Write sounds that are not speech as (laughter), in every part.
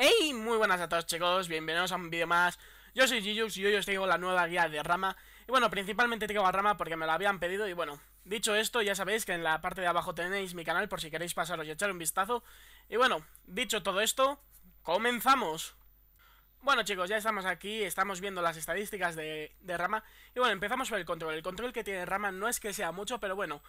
Hey, muy buenas a todos chicos, bienvenidos a un vídeo más Yo soy Gijux y hoy os traigo la nueva guía de Rama Y bueno, principalmente traigo a Rama porque me la habían pedido y bueno Dicho esto, ya sabéis que en la parte de abajo tenéis mi canal por si queréis pasaros y echar un vistazo Y bueno, dicho todo esto, ¡comenzamos! Bueno chicos, ya estamos aquí, estamos viendo las estadísticas de, de Rama Y bueno, empezamos por el control El control que tiene Rama no es que sea mucho, pero bueno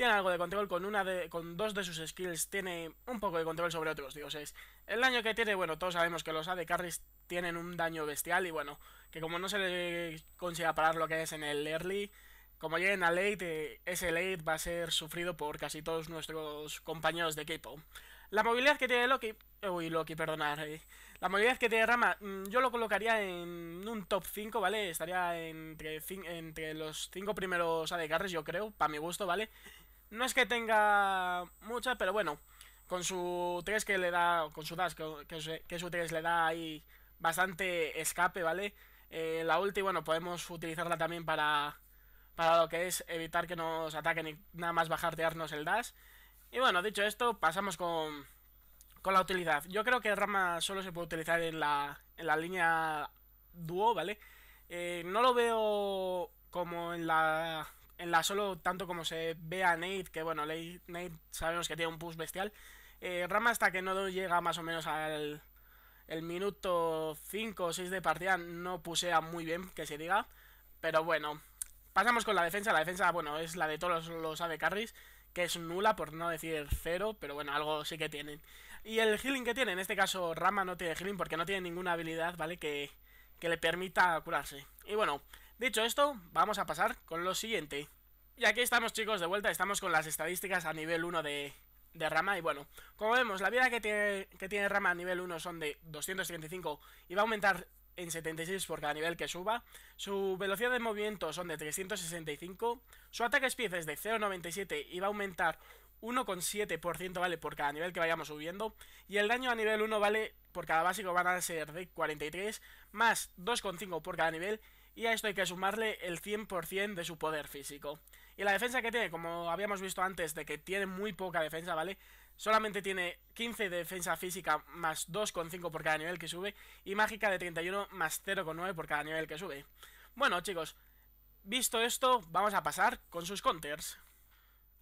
tiene algo de control con una de, con dos de sus skills, tiene un poco de control sobre otros dioses. El daño que tiene, bueno, todos sabemos que los AD carries tienen un daño bestial y bueno, que como no se le consiga parar lo que es en el early, como lleguen a late, eh, ese late va a ser sufrido por casi todos nuestros compañeros de equipo. La movilidad que tiene Loki, uy, Loki, perdonar, la movilidad que tiene Rama, mm, yo lo colocaría en un top 5, ¿vale? Estaría entre, entre los cinco primeros AD carries, yo creo, para mi gusto, ¿vale? No es que tenga mucha, pero bueno, con su 3 que le da, con su dash, que, su 3 le da ahí bastante escape, ¿vale? Eh, la ulti, bueno, podemos utilizarla también para, para lo que es evitar que nos ataquen y nada más bajartearnos el dash. Y bueno, dicho esto, pasamos con, con la utilidad. Yo creo que Rama solo se puede utilizar en la, en la línea dúo, ¿vale? Eh, no lo veo como en la en la solo tanto como se ve a Nate, que bueno, Nate sabemos que tiene un push bestial. Eh, Rama hasta que no llega más o menos al el minuto 5 o 6 de partida no pusea muy bien, que se diga. Pero bueno, pasamos con la defensa. La defensa, bueno, es la de todos los sabe Carries, que es nula, por no decir cero, pero bueno, algo sí que tienen. Y el healing que tiene, en este caso Rama no tiene healing porque no tiene ninguna habilidad, ¿vale? Que, que le permita curarse. Y bueno, Dicho esto, vamos a pasar con lo siguiente. Y aquí estamos chicos, de vuelta, estamos con las estadísticas a nivel 1 de, Rama y bueno, como vemos, la vida que tiene, tiene Rama a nivel 1 son de 235 y va a aumentar en 76 por cada nivel que suba. Su velocidad de movimiento son de 365. Su ataque speed es de 0.97 y va a aumentar 1,7% vale por cada nivel que vayamos subiendo. Y el daño a nivel 1 vale por cada básico van a ser de 43 más 2,5 por cada nivel y a esto hay que sumarle el 100% de su poder físico. Y la defensa que tiene, como habíamos visto antes, de que tiene muy poca defensa, ¿vale? Solamente tiene 15 de defensa física más 2,5 por cada nivel que sube y mágica de 31 más 0,9 por cada nivel que sube. Bueno, chicos, visto esto, vamos a pasar con sus counters.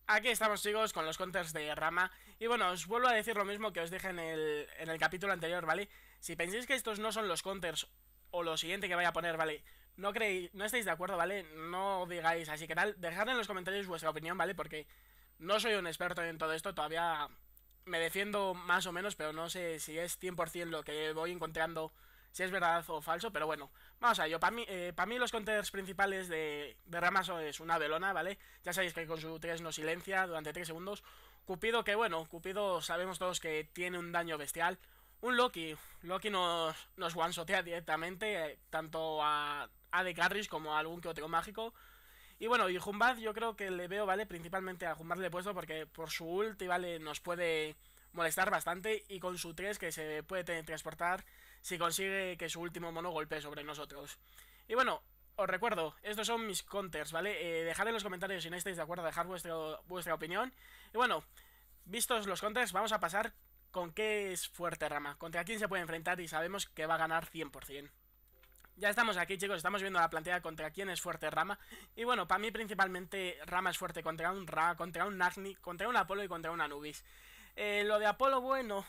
Aquí estamos chicos con los counters de Rama Y bueno, os vuelvo a decir lo mismo que os dije en el, capítulo anterior, ¿vale? Si pensáis que estos no son los counters o lo siguiente que vaya a poner, ¿vale? no creéis, no estáis de acuerdo, ¿vale? No digáis así que tal. Dejad en los comentarios vuestra opinión, ¿vale? Porque no soy un experto en todo esto, todavía me defiendo más o menos, pero no sé si es 100% lo que voy encontrando, si es verdad o falso, pero bueno, vamos a ello. Para mí, eh, mí, los counters principales de, de es una velona, ¿vale? Ya sabéis que con su 3 no silencia durante 3 segundos. Cupido que, bueno, Cupido sabemos todos que tiene un daño bestial, un Loki. Loki nos, nos one directamente, eh, tanto a, a The Carries como a algún que otro mágico. Y bueno, y Jumbad yo creo que le veo, ¿vale? Principalmente a Jumbad le he puesto porque por su ulti, ¿vale? Nos puede molestar bastante y con su 3 que se puede transportar si consigue que su último mono golpee sobre nosotros. Y bueno, os recuerdo, estos son mis counters, ¿vale? Eh, dejad en los comentarios si no estáis de acuerdo, Dejar dejar vuestra opinión. Y bueno, vistos los counters, vamos a pasar con qué es fuerte Rama, contra quién se puede enfrentar y sabemos que va a ganar 100%. Ya estamos aquí chicos, estamos viendo la plantea contra quién es fuerte Rama Y bueno, para mí principalmente Rama es fuerte contra un Ra, contra un Nagni, contra un Apolo y contra un Anubis eh, Lo de Apolo, bueno,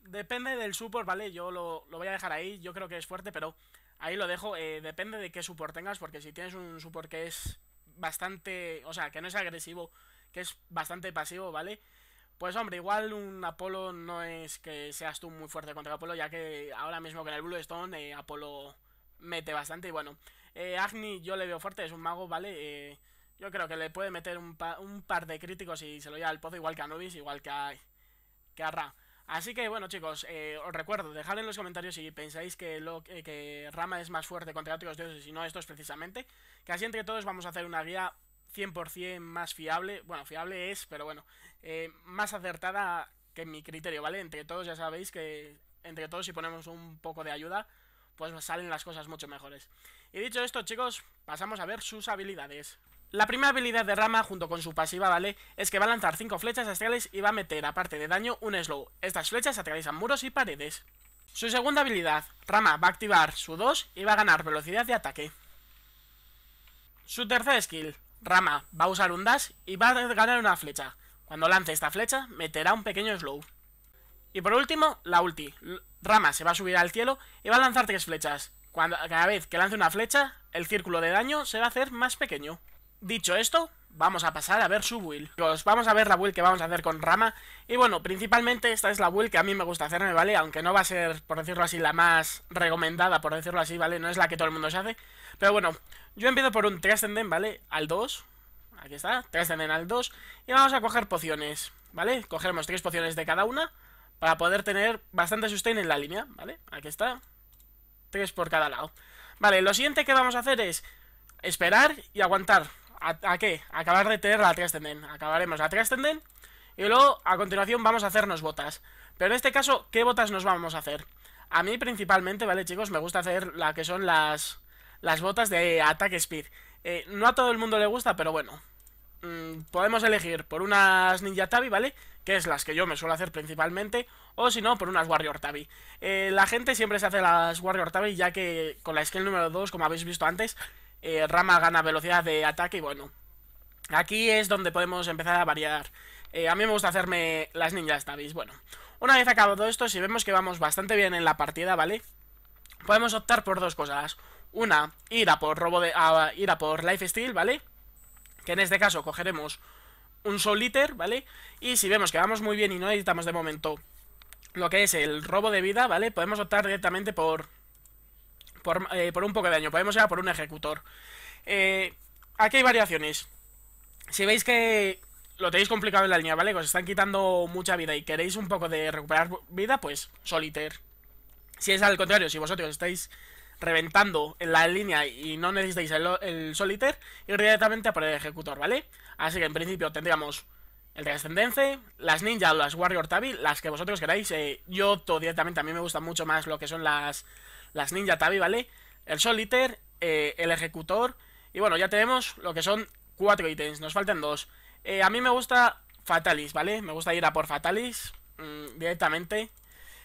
depende del support, ¿vale? Yo lo, voy a dejar ahí, yo creo que es fuerte, pero ahí lo dejo eh, Depende de qué support tengas, porque si tienes un support que es bastante... O sea, que no es agresivo, que es bastante pasivo, ¿vale? vale pues hombre, igual un Apolo no es que seas tú muy fuerte contra Apolo, ya que ahora mismo con el Blue Stone eh, Apolo mete bastante. Y bueno, eh, Agni yo le veo fuerte, es un mago, ¿vale? Eh, yo creo que le puede meter un, par de críticos y se lo lleva al pozo, igual que a Nubis, igual que a, Ra. Así que bueno chicos, os recuerdo, dejad en los comentarios si pensáis que, lo, Rama es más fuerte contra otros dioses y no estos precisamente, que así entre todos vamos a hacer una guía 100% más fiable, bueno, fiable es, pero bueno, eh, más acertada que mi criterio, ¿vale? Entre todos ya sabéis que entre todos si ponemos un poco de ayuda, pues salen las cosas mucho mejores. Y dicho esto, chicos, pasamos a ver sus habilidades. La primera habilidad de Rama, junto con su pasiva, ¿vale? Es que va a lanzar 5 flechas astrales y va a meter, aparte de daño, un slow. Estas flechas atraviesan muros y paredes. Su segunda habilidad, Rama, va a activar su 2 y va a ganar velocidad de ataque. Su tercer skill, Rama va a usar un dash y va a ganar una flecha. Cuando lance esta flecha, meterá un pequeño slow. Y por último, la ulti. Rama se va a subir al cielo y va a lanzar tres flechas. cada vez que lance una flecha, el círculo de daño se va a hacer más pequeño. Dicho esto, vamos a pasar a ver su build. vamos a ver la build que vamos a hacer con Rama. Y bueno, principalmente esta es la build que a mí me gusta hacerme, ¿vale? Aunque no va a ser, por decirlo así, la más recomendada, por decirlo así, ¿vale? No es la que todo el mundo se hace. Pero bueno, yo empiezo por un Trascendent, ¿vale? Al 2. Aquí está, Trascendent al 2. Y vamos a coger pociones, ¿vale? Cogeremos 3 pociones de cada una para poder tener bastante sustain en la línea, ¿vale? Aquí está. 3 por cada lado. Vale, lo siguiente que vamos a hacer es esperar y aguantar. ¿A, qué? Acabar de tener la Trascendent. Acabaremos la Trascendent y luego a continuación vamos a hacernos botas. Pero en este caso, ¿qué botas nos vamos a hacer? A mí principalmente, ¿vale, chicos? Me gusta hacer la que son las las botas de ataque speed. Eh, no a todo el mundo le gusta, pero bueno. Mm, podemos elegir por unas Ninja Tabi, ¿vale? Que es las que yo me suelo hacer principalmente. O si no, por unas Warrior Tabi. Eh, la gente siempre se hace las Warrior Tabi, ya que con la skill número 2, como habéis visto antes, eh, Rama gana velocidad de ataque y bueno. Aquí es donde podemos empezar a variar. a mí me gusta hacerme las ninja tabis. Bueno, una vez acabado esto, si vemos que vamos bastante bien en la partida, ¿vale? Podemos optar por dos cosas. Una, ir por robo de. A, por lifesteal, ¿vale? Que en este caso cogeremos un Soul ¿vale? Y si vemos que vamos muy bien y no necesitamos de momento lo que es el robo de vida, ¿vale? Podemos optar directamente por. Por, eh, un poco de daño. Podemos ir a por un ejecutor. Eh, aquí hay variaciones. Si veis que lo tenéis complicado en la línea, ¿vale? Que os están quitando mucha vida y queréis un poco de recuperar vida, pues soliter. Si es al contrario, si vosotros estáis reventando en la línea y no necesitáis el, el solitaire, ir directamente a por el ejecutor, ¿vale? Así que en principio tendríamos el Descendente, las Ninja o las Warrior Tabi, las que vosotros queráis. Eh, yo todo directamente, a mí me gusta mucho más lo que son las, las Ninja Tabi, ¿vale? El Sol eh, el Ejecutor. Y bueno, ya tenemos lo que son cuatro ítems, nos faltan dos. Eh, a mí me gusta Fatalis, ¿vale? Me gusta ir a por Fatalis mm, directamente.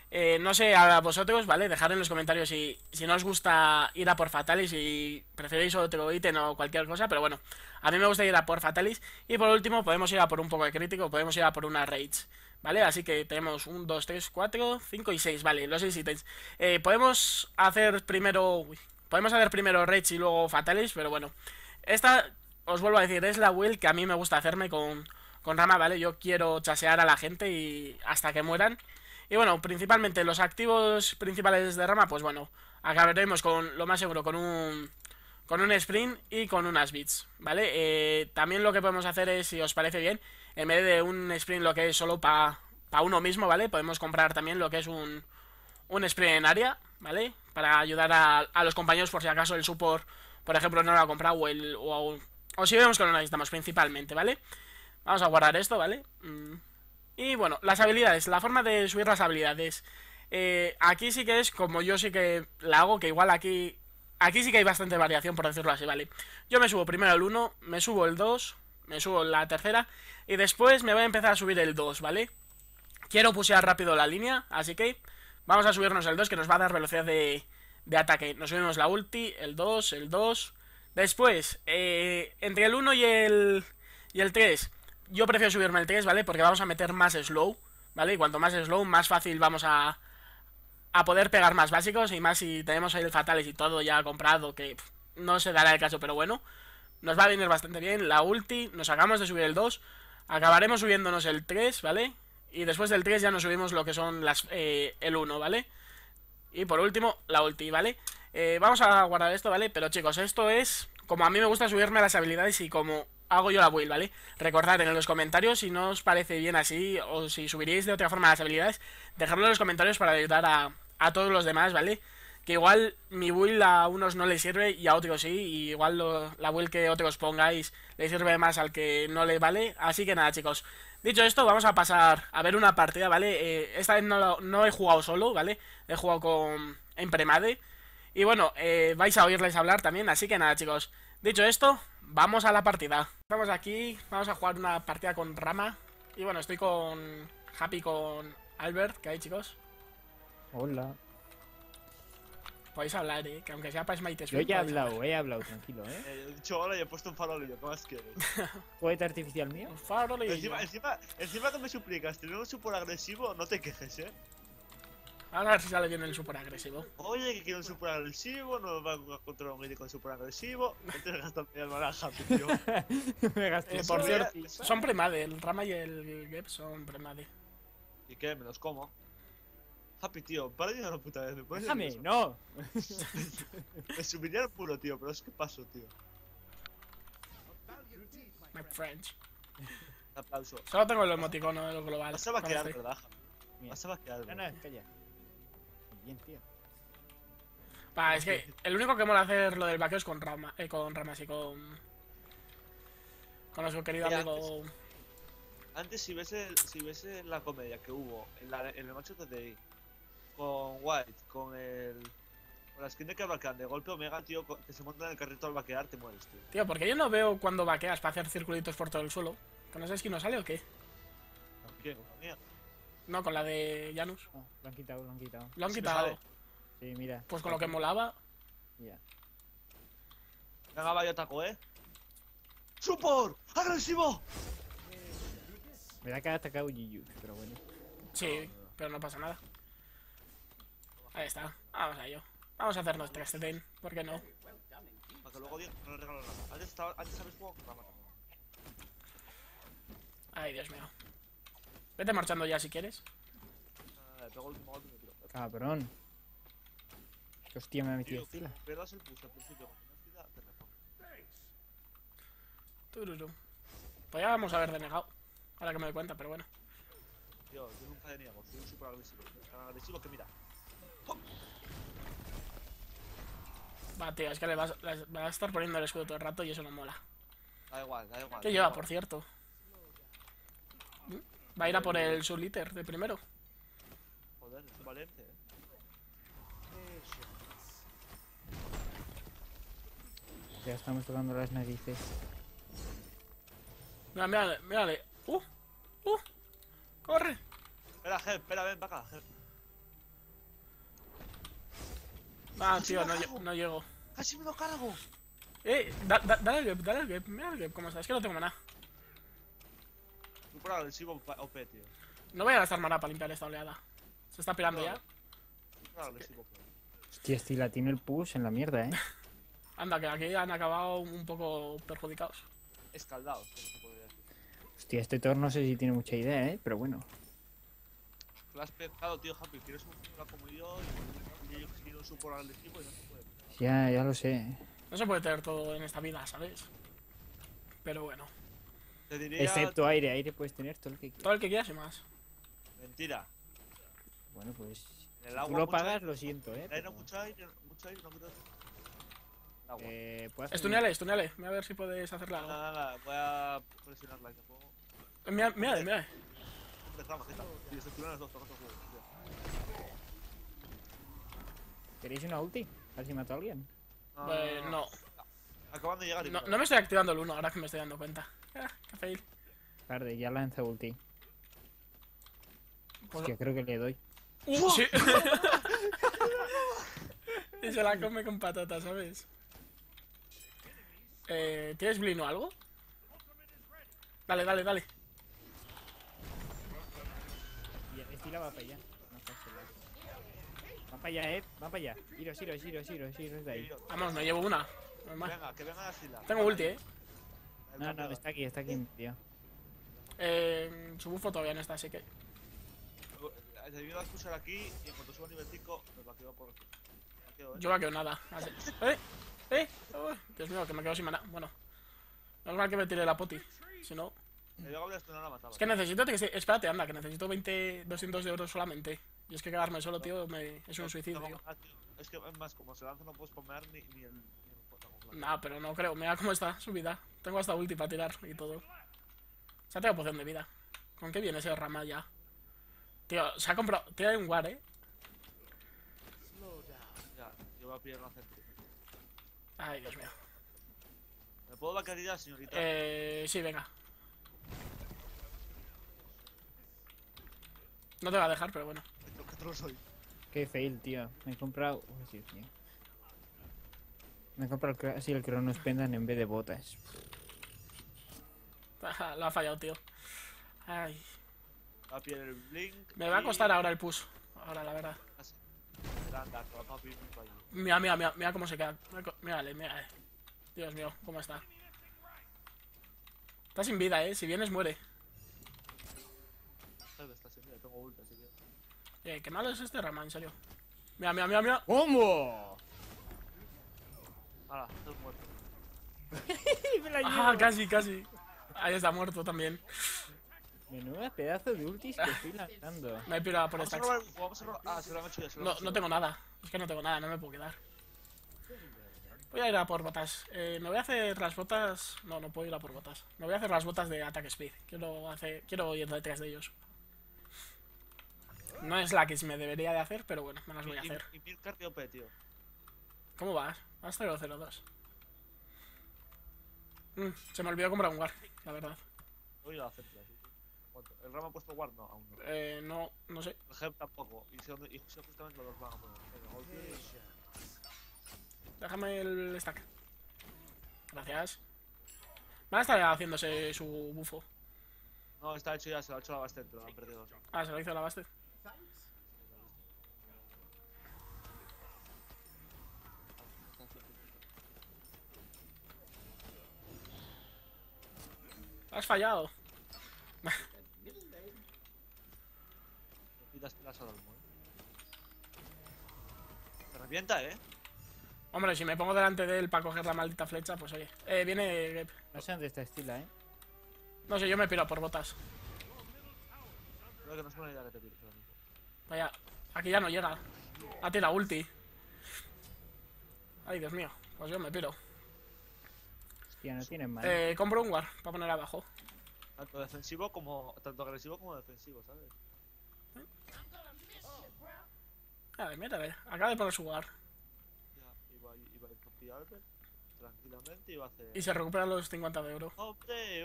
Eh, no sé, a vosotros, ¿vale? Dejad en los comentarios si, si no os gusta ir a por Fatalis y preferís otro ítem o cualquier cosa, pero bueno, a mí me gusta ir a por Fatalis. Y por último, podemos ir a por un poco de crítico, podemos ir a por una Rage, ¿vale? Así que tenemos 1, 2, 3, 4, 5 y 6, ¿vale? Los 6 ítems. Eh, podemos hacer primero... podemos hacer primero Rage y luego Fatalis, pero bueno. Esta, os vuelvo a decir, es la Will que a mí me gusta hacerme con, con Rama, ¿vale? Yo quiero chasear a la gente y hasta que mueran... Y bueno, principalmente los activos principales de rama, pues bueno, acabaremos con lo más seguro, con un con un sprint y con unas bits, ¿vale? Eh, también lo que podemos hacer es, si os parece bien, en vez de un sprint lo que es solo para pa uno mismo, ¿vale? Podemos comprar también lo que es un, un sprint en área, ¿vale? Para ayudar a, los compañeros por si acaso el support, por ejemplo, no lo ha comprado o, el, o, si vemos que lo necesitamos principalmente, ¿vale? Vamos a guardar esto, ¿vale? Mm. Y bueno, las habilidades, la forma de subir las habilidades. Eh, aquí sí que es como yo sí que la hago, que igual aquí... Aquí sí que hay bastante variación, por decirlo así, ¿vale? Yo me subo primero el 1, me subo el 2, me subo la tercera y después me voy a empezar a subir el 2, ¿vale? Quiero pusear rápido la línea, así que vamos a subirnos el 2 que nos va a dar velocidad de, de ataque. Nos subimos la ulti, el 2, el 2... Después, eh, entre el 1 y el, y el 3 yo prefiero subirme el 3, ¿vale? Porque vamos a meter más slow, ¿vale? Y cuanto más slow, más fácil vamos a, a poder pegar más básicos. Y más si tenemos ahí el fatales y todo ya comprado, que no se dará el caso, pero bueno. Nos va a venir bastante bien la ulti, nos acabamos de subir el 2, acabaremos subiéndonos el 3, ¿vale? Y después del 3 ya nos subimos lo que son las eh, el 1, ¿vale? Y por último, la ulti, ¿vale? Eh, vamos a guardar esto, ¿vale? Pero chicos, esto es como a mí me gusta subirme a las habilidades y como hago yo la build, ¿vale? Recordad en los comentarios si no os parece bien así o si subiríais de otra forma las habilidades, dejadlo en los comentarios para ayudar a, a todos los demás, ¿vale? Que igual mi build a unos no les sirve y a otros sí, y igual la build que otros pongáis le sirve más al que no le vale. Así que nada, chicos. Dicho esto, vamos a pasar a ver una partida, ¿vale? Eh, esta vez no, no he jugado solo, ¿vale? He jugado con en premade. Y bueno, eh, vais a oírles hablar también, así que nada, chicos. Dicho esto, vamos a la partida. Estamos aquí, vamos a jugar una partida con Rama. Y bueno, estoy con Happy, con Albert. ¿Qué hay, chicos? Hola. Podéis hablar, eh, que aunque sea para Smite Yo ya he hablado, hablar. he hablado, tranquilo, eh. he dicho hola y he puesto un farolillo, ¿qué más quieres? (laughs) ¿Poeta artificial mío? Un farolillo. Encima, encima, encima que me suplicas, tenemos un super agresivo, no te quejes, eh. Ahora a ver si sale bien el super agresivo. Oye, que quiero un super agresivo, no va a controlar un médico con super agresivo. Entonces el media baraja, tío. (laughs) me gasté. Eh, por cierto, son premade, el Rama y el gap son premade. ¿Y qué? Me los como. Happy, tío, para de una puta vez. ¿Me no. (laughs) me subiría al puro, tío, pero es que paso, tío. My French. aplauso. Solo tengo el emoticono de lo global. Va a quedar, ¿verdad? va a vaquear. No, bien, tío. Pa, es que el único que mola hacer lo del vaqueo es con, Rama, eh, con Ramas y con. Con nuestro querido amigo. Antes, si, ves el, si ves la comedia que hubo en, el macho de con White, con el. Con la skin de Cabalcán, de golpe Omega, tío, que se monta en el carrito al vaquear, te mueres, tío. Tío, porque yo no veo cuando vaqueas para hacer circulitos por todo el suelo. ¿Con esa skin no sale o qué? No, con la de Janus. Ah, lo han quitado, lo han quitado. Lo han quitado. Sí, mira. Pues con lo que molaba. Ya. Venga, yo taco, eh. ¡Supor! ¡Agresivo! Me que ha atacado Yiyuki, pero bueno. Sí, pero no pasa nada. Ahí está. Vamos a ello. Vamos a hacernos tres de ¿por qué no? Para que luego Dios no Antes, habéis con Ay, Dios mío. Vete marchando ya si quieres. Ah, Cabrón. hostia me ha metido fila. Pierdas el push al principio. Tururu. Pues ya vamos a haber denegado. Ahora que me doy cuenta, pero bueno. Yo, yo nunca deniego. Soy un super agresivo. Tan agresivo que mira. ¡Pum! Va, tío, es que le vas, vas, a estar poniendo el escudo todo el rato y eso no mola. Da igual, da igual. ¿Qué lleva, por cierto? ¿Mm? Va a ir a por el subliter de primero. Joder, valiente, eh. Ya estamos tocando las narices. Mira, mira, mira, ¡Uh! ¡Uh! ¡Corre! Espera, Ger, espera, ven, para acá, Va ah, tío, no, no llego. ¡Casi me lo cargo! Eh, da- dale el gap, dale el gap, mira el gap cómo sabes es que no tengo nada. No voy a gastar maná para limpiar esta oleada. Se está pirando ya. Hostia, este la Hostia, tiene el push en la mierda, eh. (laughs) Anda, que aquí han acabado un poco perjudicados. Escaldados, como se podría decir. Hostia, este Thor no sé si tiene mucha idea, eh, pero bueno. Lo has tío, Happy. Quieres un como y yo y no se puede. Ya, ya lo sé. No se puede tener todo en esta vida, ¿sabes? Pero bueno. Excepto aire, aire puedes tener todo el que quieras. Todo el que quieras y más. Mentira. Bueno, pues. El tú lo pagas, lo siento, eh. Pero... Mucho aire, mucho aire, no creo. Eh, estuneale, estuneale. Voy a ver si hacer hacerla. Nada, nada, nada, voy a presionarla que pongo. Eh, mira, mira, ¿Queréis una ulti? A ver si mato a alguien. Eh, no. Acaban de llegar. No, no me estoy activando el 1 ahora que me estoy dando cuenta. Ah, (laughs) fail. Tarde, ya lanza ulti. Pues que creo que le doy. ¡Uh! (laughs) y se la come con patata, ¿sabes? Eh, ¿Tienes blino o algo? Dale, dale, dale. Estila va para allá. va para allá, eh. Va para allá. Iros, iros, iros, iros, iros de ahí. Vamos, me llevo una. que venga, que venga la Tengo ulti, eh. No, no, está aquí, está aquí tío. Eh, su todavía no está, así que. Eh, a escuchar aquí y en suba nivel 5 me quedar por aquí. por me ¿eh? Yo vaqueo nada. ¡Eh! ¡Eh! ¡Oh! Dios mío, que me quedo sin maná. Bueno. No es mal que me tire la poti. Si no. Es que necesito. Que... Espérate, anda, que necesito 20, 200 de oro solamente. Y es que quedarme solo, tío, me... es un suicidio. Ah, tío. Es que, es más, como se lanza, no puedes poner ni, ni el Nah, pero no creo. Mira cómo está su vida. Tengo hasta ulti para tirar y todo. Ya ha tengo poción de vida. ¿Con qué viene ese rama ya? Tío, se ha comprado... Tiene un guar, ¿eh? Ya, yo voy a Ay, Dios mío. ¿Me puedo la caridad, señorita? Eh... Sí, venga. No te va a dejar, pero bueno. Qué fail, tío. Me he comprado... Me compro el que y el Cronos Pendan en vez de botas. (laughs) Ah, lo ha fallado, tío. Ay. Me va a costar ahora el push. Ahora, la verdad. Mira, mira, mira, mira cómo se queda. Mírale, mírale. Dios mío, cómo está. Está sin vida, eh. Si vienes, muere. Eh, qué malo es este Raman, en serio. Mira, mira, mira, mira. ¡Cómo! Ahora, estás muerto. (laughs) Me la ah, casi, casi. Ahí está muerto también. Menuda pedazo de ultis que estoy lanzando. No hay por esta. Vamos Ah, lo No, no tengo nada. Es que no tengo nada, no me puedo quedar. Voy a ir a por botas. Eh, me voy a hacer las botas. No, no puedo ir a por botas. Me voy a hacer las botas de attack speed. Quiero, hacer... Quiero ir detrás de ellos. No es la que me debería de hacer, pero bueno, me las voy a hacer. tío? ¿Cómo vas? Más 002. Mm, se me olvidó comprar un guard, la verdad. Voy a hacer ¿El RAM ha puesto guard? No, aún no. Eh, no, no sé. El GEP tampoco. Y, si, y justamente los van a poner. Déjame el stack. Gracias. Van a estar haciéndose su bufo. No, está hecho ya, se lo ha hecho la Bastet, pero lo han perdido. Ah, se lo hizo la Bastet. Has fallado. Te revienta, eh. Hombre, si me pongo delante de él para coger la maldita flecha, pues oye. Eh, viene Gep. No sé de esta Estila, eh. No sé, yo me piro por botas. Creo que no idea Vaya, aquí ya no llega. Ha la ulti. Ay, Dios mío. Pues yo me piro. Eh, compro un guard para poner abajo. Tanto defensivo como. Tanto agresivo como defensivo, ¿sabes? A ver, mira, a ver. Acaba de poner su guard Ya, iba tranquilamente y a hacer. Y se recuperan los 50 de oro.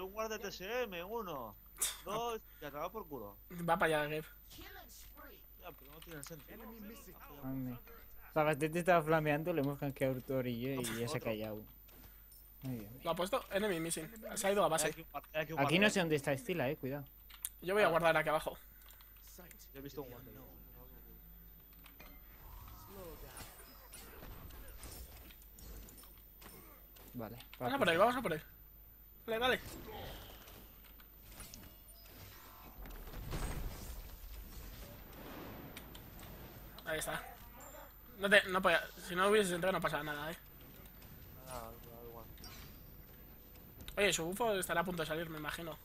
un guard de TSM! ¡Uno! ¡Dos! (laughs) y acaba por culo. Va para allá, gap. Ya, pero no tiene sentido. La te estaba flameando, le hemos canqueado el y y ya se ha callado. Lo ha puesto enemy missing. Se ha ido a base. Aquí no sé dónde está Estila, eh, cuidado. Yo voy a guardar aquí abajo. Yo he visto un Vale. Vamos a por ahí, vamos a por ahí. Dale, dale. Ahí está. No te, no si no hubieses entrado no pasaba nada, eh. Oye, su bufo estará a punto de salir, me imagino.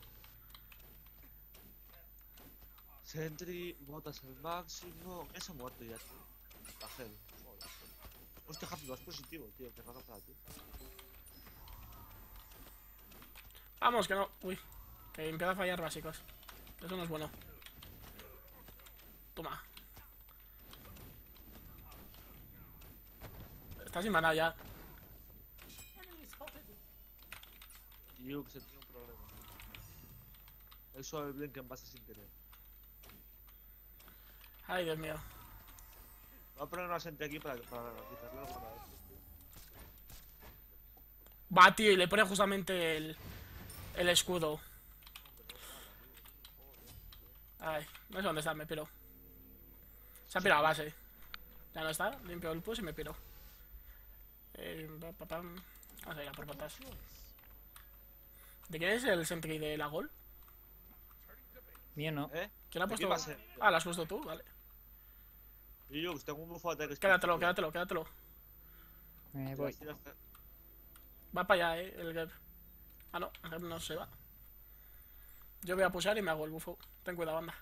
Sentry, botas al máximo. Eso muerto ya, tío. gel. Hostia, Happy, vas positivo, tío. Qué raro para ti. Vamos, que no. Uy, que empieza a fallar básicos. Eso no es bueno. Toma. Está sin maná ya. Yo que se tiene un problema. El suave en base sin querer. Ay, Dios mío. Voy a poner una gente aquí para, para para Va, tío, y le pone justamente el, el escudo. Ay, no sé dónde está, me piro Se ha pirado la base. Ya no está, limpio el push y me piro Eh, Vamos a ir a por patas. ¿De qué es el Sentry de la Gol? Bien, no. ¿Eh? ¿Quién ha puesto? Ah, la has puesto tú, vale. Yo, tengo un buffo de Quédatelo, quédatelo, quédatelo. Me voy. Va para allá, eh, el gap. Ah, no, el Gep no se va. Yo voy a pulsar y me hago el buffo. Ten cuidado, banda.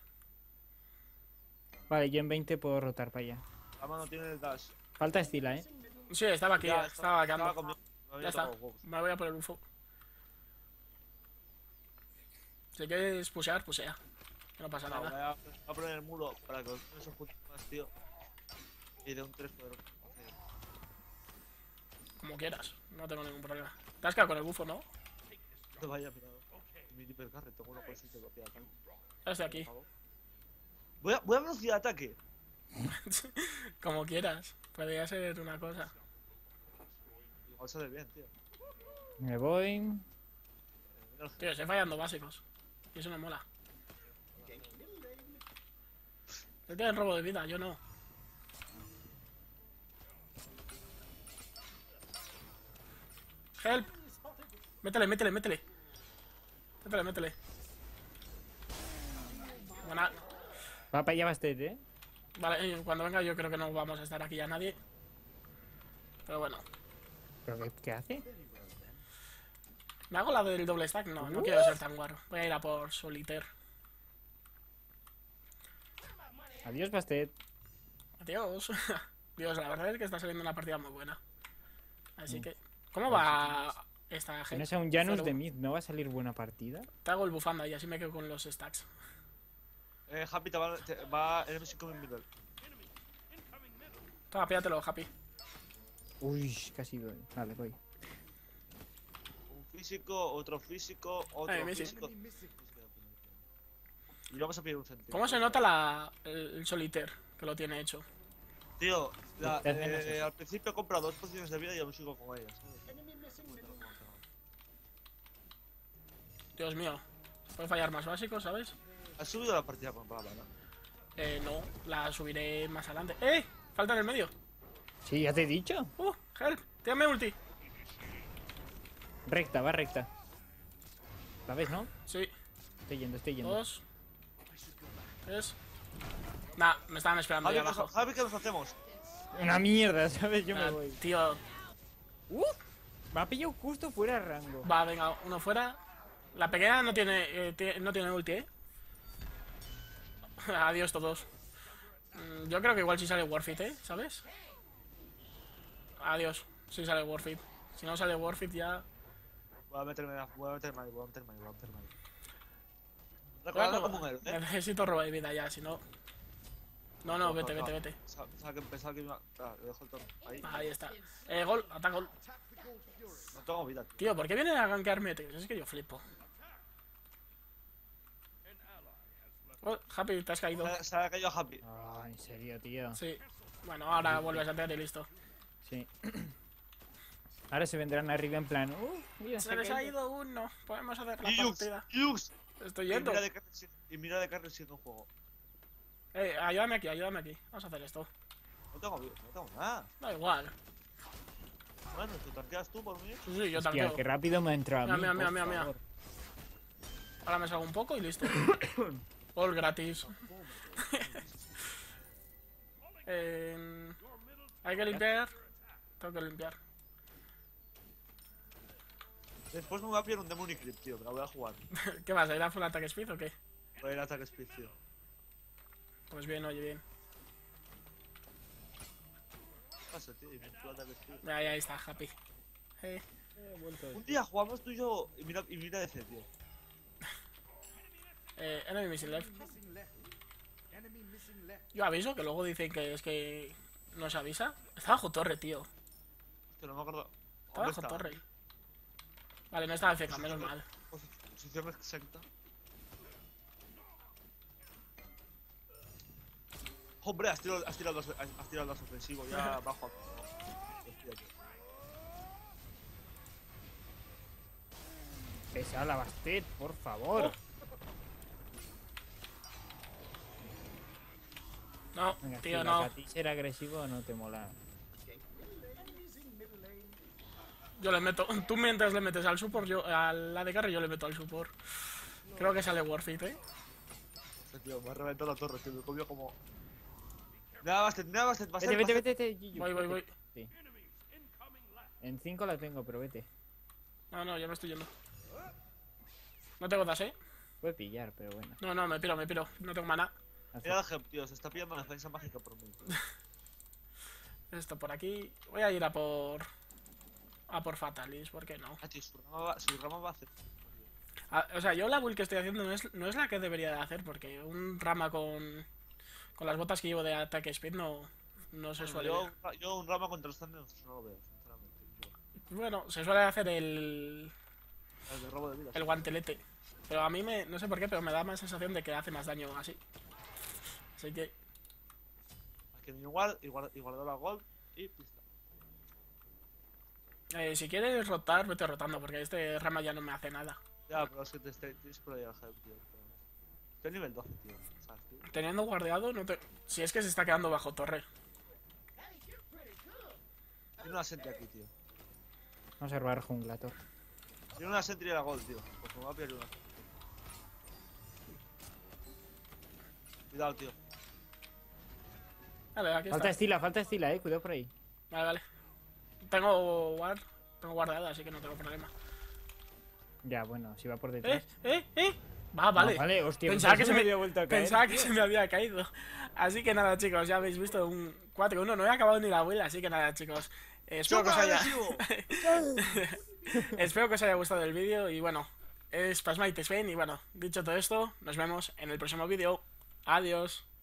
Vale, yo en 20 puedo rotar para allá. La mano tiene el dash. Falta estila, eh. Sí, estaba aquí, estaba, estaba, Ya está. Me voy a poner el buffo. Si te quieres pusear, pusea. Pues que no pasa nada. Voy a, poner el muro para que os esos puntos más, tío. Y de un 3 4 Como quieras, no tengo ningún problema. Te has quedado con el bufo, ¿no? No vaya, pero. Mi hipercarre, tengo una posición de ataque. Estás aquí. Voy a, voy a velocidad de ataque. (laughs) Como quieras. Podría ser una cosa. Igual sale bien, tío. Me voy. Tío, estoy fallando básicos eso me mola. te tienen robo de vida, yo no. Help. Métele, métele, métele. Métele, métele. Buena. Va para allá este, ¿eh? Vale, eh, cuando venga yo creo que no vamos a estar aquí ya nadie. Pero bueno. ¿Pero qué hace? ¿Me hago la del doble stack? No, no quiero ser tan guaro. Voy a ir a por Solitaire. Adiós, Bastet. Adiós. (laughs) Dios, la verdad es que está saliendo una partida muy buena. Así que... ¿Cómo pues va esta gente? no sea un Janus de mid, ¿no va a salir buena partida? Te hago el bufanda y así me quedo con los stacks. Eh, Happy te va, el middle. Toma, pídatelo, Happy. Uy, casi doy. Vale, voy físico, otro físico, otro físico. Y un ¿Cómo se nota la, el, soliter solitaire que lo tiene hecho? Tío, eh, al principio he comprado dos pociones de vida y aún sigo con ellas. Dios mío, puede fallar más básico, ¿sabes? ¿Has subido la partida con no? Eh, no, la subiré más adelante. ¡Eh! Falta en el medio. Sí, ya te he dicho. ¡Uh! Help, tíame ulti. Recta, va recta. ¿La ves, no? Sí. Estoy yendo, estoy yendo. Dos. Tres. Nah, me estaban esperando ahí abajo. Javi, ¿qué nos hacemos? Una mierda, ¿sabes? Yo me voy. Tío. Uh, me ha pillado justo fuera de rango. Va, venga, uno fuera. La pequeña no tiene, eh, no tiene ulti, ¿eh? (laughs) Adiós todos. Mm, yo creo que igual si sí sale Warfit, ¿eh? ¿Sabes? Adiós. Si sí sale Warfit. Si no sale Warfit ya... Voy a meterme, voy a meterme ahí, voy a meterme ahí, voy a meterme ahí. ¿eh? Necesito robar vida ya, si no. No, no, vete, vete, vete. Pensaba que iba. le dejo el tono. Ahí. Ahí está. Eh, gol, ataca gol. No tengo vida, tío. ¿por qué vienen a gankearme? Es que yo flipo. Oh, Happy, te has caído. Se ha caído Happy. Ah, en serio, tío. Sí. Bueno, ahora vuelves a pegar y listo. Sí. (clears throat) Ahora se vendrán arriba en plan. Uh, se les ha ido uno. Podemos hacer la partida. Yux. Estoy yendo. Y mira de carne siendo un juego. Eh, ayúdame aquí, ayúdame aquí. Vamos a hacer esto. No tengo vida, no tengo nada. Da igual. Bueno, ¿tú tarqueas tú por mí? Sí, sí, yo también. Que qué rápido me ha entrado. Mira, mí, mira, mira, mira, Ahora me salgo un poco y listo. (coughs) All gratis. hay que limpiar. Tengo que limpiar. Después me voy a pillar un Demon Eclipse, tío, pero la voy a jugar. (laughs) ¿Qué más? ¿Hay ir full ataque speed o qué? Voy a ir ataque speed, tío. Pues bien, oye, bien. Pasa, tío, y full speed. ahí está, happy. Hey. Eh. Eh, un día jugamos tú y yo y mira, y mira ese, tío. (laughs) eh, enemy missing left. Yo aviso que luego dicen que es que No se avisa. Está bajo torre, tío. no me acuerdo. Está bajo torre. Vale, me estaba cerca menos mal. Posición exacta. Hombre, has tirado, has tirado, has ofensivos, ya (laughs) bajo Pesa la Bastet, por favor. Oh. No, Venga, tío, si no. Ser agresivo no te mola. Yo le meto. Tú mientras le metes al support, yo, a la de carry yo le meto al support. Creo que sale worth it, eh. Tío, me ha reventado la torre, tío. Me comió como. Nada, Bastet, nada, Bastet, Vete, vete, vete, vete. Voy, voy, voy. En 5 la tengo, pero vete. No, no, ya me estoy yendo. No tengo das, eh. Puede pillar, pero bueno. No, no, me piro, me piro. No tengo mana. Ah, Mira Se está pillando la defensa mágica por mí. (laughs) Esto por aquí. Voy a ir a por a ah, por Fatalis, ¿por qué no? Ah, a hacer... Ah, o sea, yo la build que estoy haciendo no es, la que debería de hacer, porque un rama con, con las botas que llevo de ataque speed no, no se suele... Yo, un rama contra los no lo veo, sinceramente. Bueno, se suele hacer el... El, guantelete. Pero a mí me... No sé por qué, pero me da más sensación de que hace más daño así. Así que... Aquí igual, igual, igual la gold y eh, si quieres rotar, vete rotando, porque este rama ya no me hace nada. Ya, pero es que te estoy por ahí abajo, tío. Estoy nivel 12, tío. Teniendo guardeado, no te... Si es que se está quedando bajo torre. Tiene una sentry aquí, tío. Vamos a robar jungla, torre. Tiene una sentry de gol, tío. Pues me va a pillar una. Cuidado, tío. Vale, aquí falta está. estila, falta estila, eh. Cuidado por ahí. Vale, vale. Tengo guard, tengo guardada, así que no tengo problema. Ya, bueno, si va por ¿Eh? detrás. ¡Eh, eh, eh! Va, vale. vale, hostia, pensaba, que se me, había vuelto a caer. pensaba que se me había caído. Así que nada, chicos, ya habéis visto un 4-1. No he acabado ni la abuela, así que nada, chicos. Eh, espero que, os haya... (laughs) espero que os haya gustado el vídeo y bueno, es Pasmite Spain y bueno, dicho todo esto, nos vemos en el próximo vídeo. Adiós.